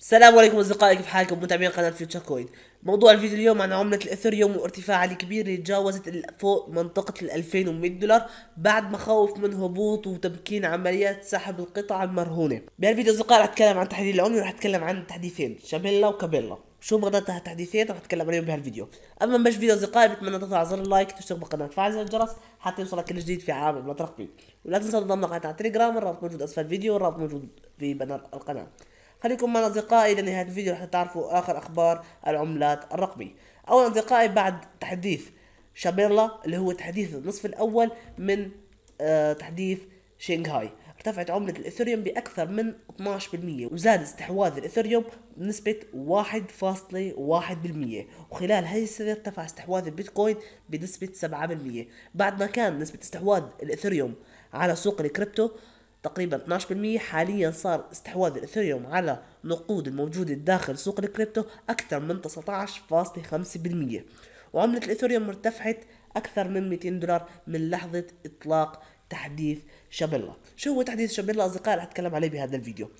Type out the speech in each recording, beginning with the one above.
السلام عليكم اصدقائي كيف حالكم متابعين قناه فيوتشر كوين موضوع الفيديو اليوم عن عمله الاثريوم وارتفاعها الكبير اللي تجاوزت فوق منطقه ال 2100 دولار بعد مخاوف من هبوط وتمكين عمليات سحب القطع المرهونه بهالفيديو اصدقائي رح اتكلم عن تحديد العمله ورح اتكلم عن تحديثين شاميلا وكابيلا شو مغزاتها التحديثين رح اتكلم عليهم بهالفيديو اما مش فيديو اصدقائي بتمنى تضغط على زر اللايك تشترك بالقناه وتفعل زر الجرس حتى يوصلك كل جديد في عالم الرقمي ولا تنسى تنضم لقناتنا على التليجرام الرابط موجود اسفل الفيديو والرابط موجود في بنر القناه خليكم معنا أصدقائي لنهاية الفيديو رح تعرفوا آخر أخبار العملات الرقمي أولا أصدقائي بعد تحديث شابيرلا اللي هو تحديث النصف الأول من آه تحديث شنغهاي ارتفعت عملة الإثيريوم بأكثر من 12% وزاد استحواذ الإثيريوم بنسبة 1.1% وخلال هذه السنة ارتفع استحواذ البيتكوين بنسبة 7% بعد ما كان نسبة استحواذ الإثيريوم على سوق الكريبتو تقريبا 12% حاليا صار استحواذ الاثيريوم على نقود الموجودة داخل سوق الكريبتو أكثر من 19.5% وعملة الاثيريوم ارتفعت أكثر من 200 دولار من لحظة إطلاق تحديث شابيلا شو هو تحديث شابيلا أصدقائي رح أتكلم عليه بهذا الفيديو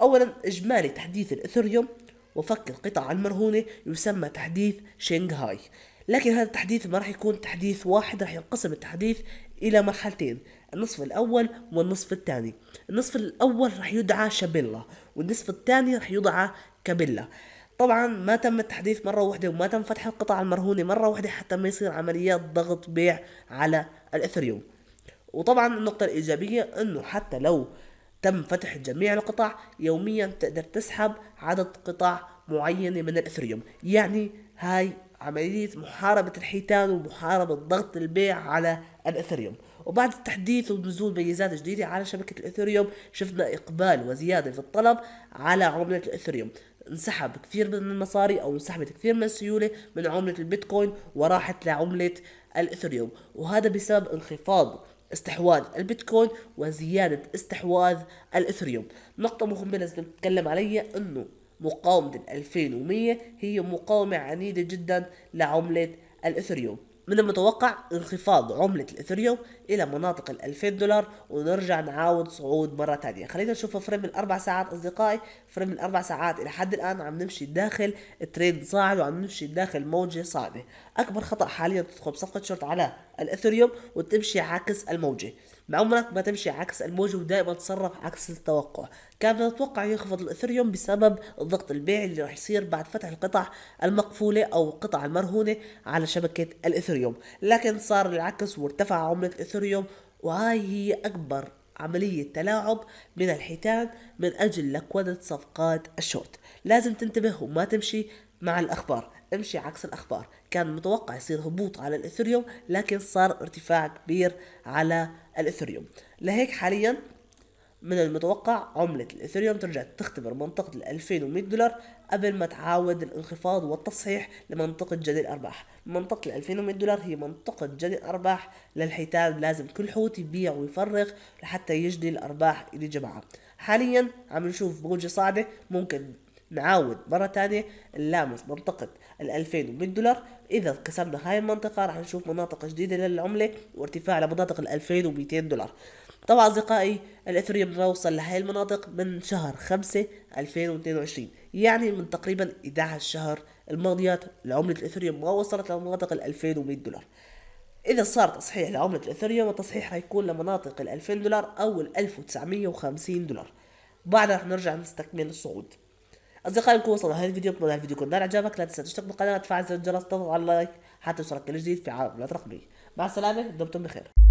أولا إجمالي تحديث الاثيريوم وفك القطع المرهونة يسمى تحديث شنغهاي لكن هذا التحديث ما راح يكون تحديث واحد راح ينقسم التحديث إلى مرحلتين النصف الأول والنصف الثاني النصف الأول راح يدعى شابيلا والنصف الثاني راح يدعى كابيلا طبعا ما تم التحديث مرة واحدة وما تم فتح القطع المرهونة مرة واحدة حتى ما يصير عمليات ضغط بيع على الإثريوم وطبعا النقطة الإيجابية أنه حتى لو تم فتح جميع القطع يوميا تقدر تسحب عدد قطع معينة من الإثريوم يعني هاي عملية محاربة الحيتان ومحاربة ضغط البيع على الإثريوم وبعد التحديث ونزول ميزات جديدة على شبكة الإثريوم شفنا إقبال وزيادة في الطلب على عملة الإثريوم انسحب كثير من المصاري او انسحبت كثير من السيوله من عمله البيتكوين وراحت لعمله الاثريوم وهذا بسبب انخفاض استحواذ البيتكوين وزياده استحواذ الاثريوم نقطه مهمه لازم نتكلم عليها انه مقاومة ال 2100 هي مقاومة عنيدة جدا لعملة الإثريوم من المتوقع انخفاض عملة الإثريوم إلى مناطق ال 2000 دولار ونرجع نعاود صعود مرة تانية خلينا نشوف فريم الأربع ساعات أصدقائي فريم الأربع ساعات إلى حد الآن عم نمشي داخل تريند صاعد وعم نمشي داخل موجة صاعدة أكبر خطأ حاليا تدخل بصفقة شورت على الإثريوم وتمشي عكس الموجة عمرك ما تمشي عكس الموجة ودائما تصرف عكس التوقع كان نتوقع يخفض الإثريوم بسبب الضغط البيع اللي راح يصير بعد فتح القطع المقفولة أو القطع المرهونة على شبكة الإثريوم لكن صار العكس وارتفع عملة الإثريوم وهاي هي أكبر عملية تلاعب من الحيتان من أجل لكونة صفقات الشوت لازم تنتبه وما تمشي مع الأخبار امشي عكس الأخبار كان متوقع يصير هبوط على الإثريوم لكن صار ارتفاع كبير على الإثريوم لهيك حاليا من المتوقع عملة الإثيريوم ترجع تختبر منطقة ال 2100 دولار قبل ما تعاود الانخفاض والتصحيح لمنطقة جدي الأرباح منطقة ال 2100 دولار هي منطقة جدي الأرباح للحيتان لازم كل حوت يبيع ويفرغ لحتى يجدي الأرباح اللي جمعها حاليا عم نشوف موجة صاعدة ممكن نعاود مرة تانية نلامس منطقة ال 2100 دولار إذا كسرنا هاي المنطقة رح نشوف مناطق جديدة للعملة وارتفاع لمناطق ال 2200 دولار طبعا أصدقائي الإثريوم وصل لهي المناطق من شهر 5 2022 يعني من تقريبا 11 شهر الماضيات لعملة الإثريوم ما وصلت لمناطق ال 2100 دولار إذا صار تصحيح لعملة الإثريوم التصحيح حيكون لمناطق ال 2000 دولار أو ال 1950 دولار بعدها رح نرجع نستكمل الصعود أصدقائي نكون وصلنا لهذا الفيديو أتمنى الفيديو يكون إعجابك لا تنسى تشترك بالقناة تفعل زر الجرس تضغط على اللايك حتى يوصلك كل جديد في عالم رقمي مع السلامة دمتم بخير